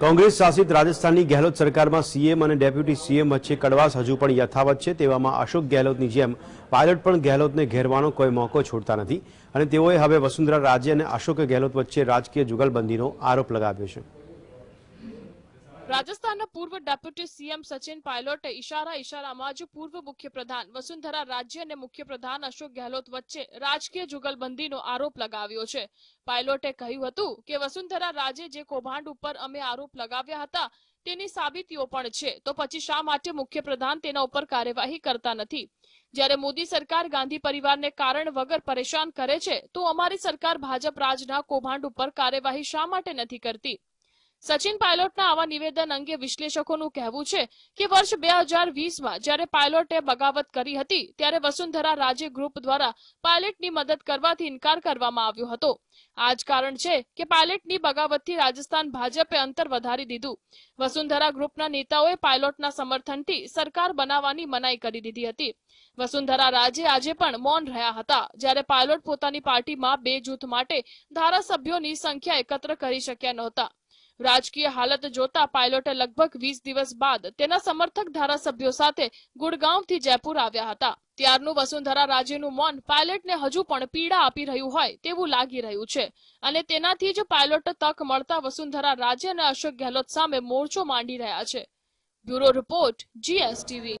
કોંગ્રેસ શાસિત રાજસ્થાનની ગેહલોત સરકારમાં સીએમ અને ડેપ્યુટી સીએમ વચ્ચે કડવાશ હજુ પણ યથાવત છે તેવામાં અશોક ગેહલોતની જેમ પાયલટ પણ ગેહલોતને ઘેરવાનો કોઈ મોકો છોડતા નથી અને તેઓએ હવે વસુંધરા રાજે અને અશોક ગેહલોત વચ્ચે રાજકીય જુગલબંધીનો આરોપ લગાવ્યો છે રાજસ્થાનના પૂર્વ ડેપ્યુટી સીએમ સચિન પાયલોટે ઇશારા ઇશારામાં જ પૂર્વ મુખ્યપ્રધાન વસુંધરા રાજ્ય અને મુખ્યપ્રધાન અશોક ગેહલોત વચ્ચે રાજકીય જુગલબંધીનો આરોપ લગાવ્યો છે પાયલોટે કહ્યું હતું કે વસુંધરા રાજે જે કૌભાંડ ઉપર અમે આરોપ લગાવ્યા હતા તેની સાબિતીઓ પણ છે તો પછી શા માટે મુખ્યપ્રધાન તેના ઉપર કાર્યવાહી કરતા નથી જ્યારે મોદી સરકાર ગાંધી પરિવારને કારણ વગર પરેશાન કરે છે તો અમારી સરકાર ભાજપ રાજના કૌભાંડ ઉપર કાર્યવાહી શા માટે નથી કરતી સચિન પાયલોટના આવા નિવેદન અંગે વિશ્લેષકોનું કહેવું છે કે વર્ષ બે હજાર વીસમાં જ્યારે પાયલોટે બગાવત કરી હતી ત્યારે વસુંધરા રાજે ગ્રુપ દ્વારા પાયલટની મદદ કરવાથી ઇનકાર કરવામાં આવ્યો હતો આ જ કારણ છે કે પાયલટની બગાવતથી રાજસ્થાન ભાજપે અંતર વધારી દીધું વસુંધરા ગ્રુપના નેતાઓએ પાયલોટના સમર્થનથી સરકાર બનાવવાની મનાઈ કરી દીધી હતી વસુંધરા રાજે આજે પણ મૌન રહ્યા હતા જ્યારે પાયલોટ પોતાની પાર્ટીમાં બે જૂથ માટે ધારાસભ્યોની સંખ્યા એકત્ર કરી શક્યા નહોતા રાજકીય હાલત જોતા પાયલોટે લગભગ વીસ દિવસ બાદ તેના સમર્થક ધારાસભ્યો સાથે ગુડગાંવથી જયપુર આવ્યા હતા ત્યારનું વસુંધરા રાજ્યનું મૌન પાયલટને હજુ પણ પીડા આપી રહ્યું હોય તેવું લાગી રહ્યું છે અને તેનાથી જ પાયલોટ તક મળતા વસુંધરા રાજ્ય અને અશોક ગેહલોત સામે મોરચો માંડી રહ્યા છે બ્યુરો રિપોર્ટ જીએસટીવી